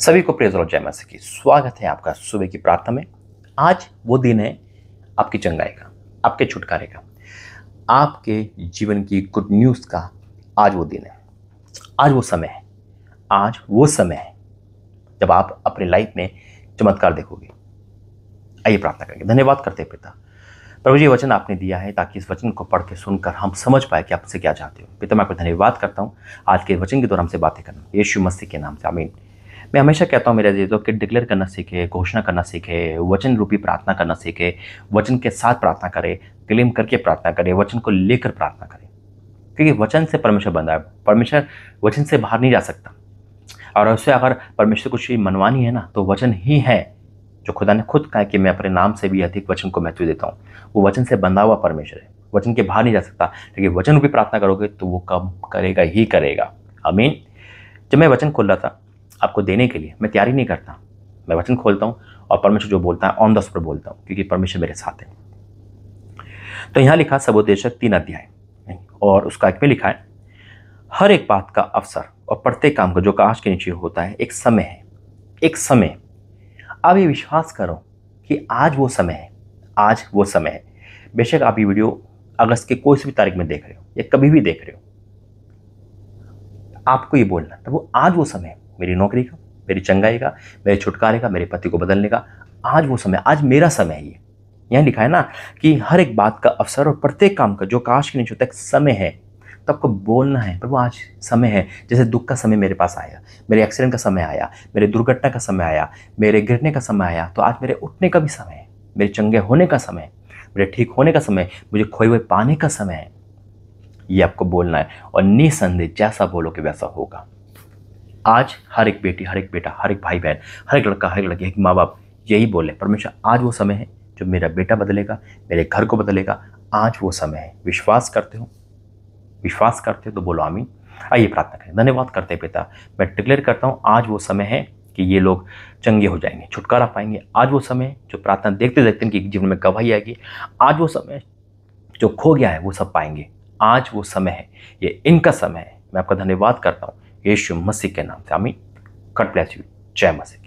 सभी को प्रेज और जय माता की स्वागत है आपका सुबह की प्रार्थना में आज वो दिन है आपकी चंगाई का आपके छुटकारे का आपके जीवन की गुड न्यूज़ का आज वो दिन है आज वो समय है आज वो समय है जब आप अपनी लाइफ में चमत्कार देखोगे आइए प्रार्थना करेंगे धन्यवाद करते पिता प्रभु जी वचन आपने दिया है ताकि इस वचन को पढ़ के सुनकर हम समझ पाए कि आपसे क्या चाहते हो पिता मैं आपको धन्यवाद करता हूँ आज के वचन के दौरान हमसे बातें करना यीशु मसीह के नाम से आमीन मैं हमेशा कहता हूँ मेरे अजीज़ों कि डिक्लेयर करना सीखे घोषणा करना सीखे वचन रूपी प्रार्थना करना सीखे वचन के साथ प्रार्थना करें क्लेम करके प्रार्थना करें वचन को लेकर प्रार्थना करें क्योंकि वचन से परमेश्वर बंधा है परमेश्वर वचन से बाहर नहीं जा सकता और उससे अगर परमेश्वर को भी मनवानी है ना तो वचन ही है जो खुदा ने खुद कहा कि मैं अपने नाम से भी अधिक वचन को महत्व देता हूँ वो वचन से बंधा हुआ परमेश्वर है वचन के बाहर नहीं जा सकता लेकिन वचन भी प्रार्थना करोगे तो वो कम करेगा ही करेगा मीन जब मैं वचन खोल रहा था आपको देने के लिए मैं तैयारी नहीं करता मैं वचन खोलता हूँ और परमेश्वर जो बोलता है ऑन द स्पॉट बोलता हूँ क्योंकि परमेश्वर मेरे साथ है तो यहाँ लिखा सबोदेशक तीन अध्याय और उसका एक में लिखा है हर एक बात का अवसर और प्रत्येक काम का जो काश के नीचे होता है एक समय है एक समय आप ये विश्वास करो कि आज वो समय है आज वो समय है बेशक आप ये वीडियो अगस्त के कोई भी तारीख में देख रहे हो या कभी भी देख रहे हो आपको ये बोलना तो वो आज वो समय है मेरी नौकरी का मेरी चंगाई का मेरे छुटकारे का मेरे पति को बदलने का आज वो समय आज मेरा समय है ये यहाँ लिखा है ना कि हर एक बात का अवसर और प्रत्येक काम का जो काश के नीचे तक समय है तो आपको बोलना है प्रभु आज समय है जैसे दुख का समय मेरे पास आया मेरे एक्सीडेंट का समय आया मेरे दुर्घटना का समय आया मेरे गिरने का समय आया तो आज मेरे उठने का भी समय है मेरे चंगे होने का समय मेरे ठीक होने का समय मुझे खोए हुए पाने का समय है ये आपको बोलना है और निसंदेह जैसा बोलोगे वैसा होगा आज हर एक बेटी हर एक बेटा हर एक भाई बहन हर एक लड़का हर एक लड़की एक माँ बाप यही बोले परमेश्वर आज वो समय है जो मेरा बेटा बदलेगा मेरे घर को बदलेगा आज वो समय है विश्वास करते हो विश्वास करते हो तो बोलो आमीन आइए प्रार्थना करें धन्यवाद करते हैं पिता मैं डिक्लेयर करता हूँ आज वो समय है कि ये लोग चंगे हो जाएंगे छुटकारा पाएंगे आज वो समय जो प्रार्थना देखते देखते इनकी जीवन में गवाही आएगी आज वो समय जो खो गया है वो सब पाएंगे आज वो समय है ये इनका समय है मैं आपका धन्यवाद करता हूँ यीशु मसीह के नाम से आमीन कट ब्लेस यू जय मसीह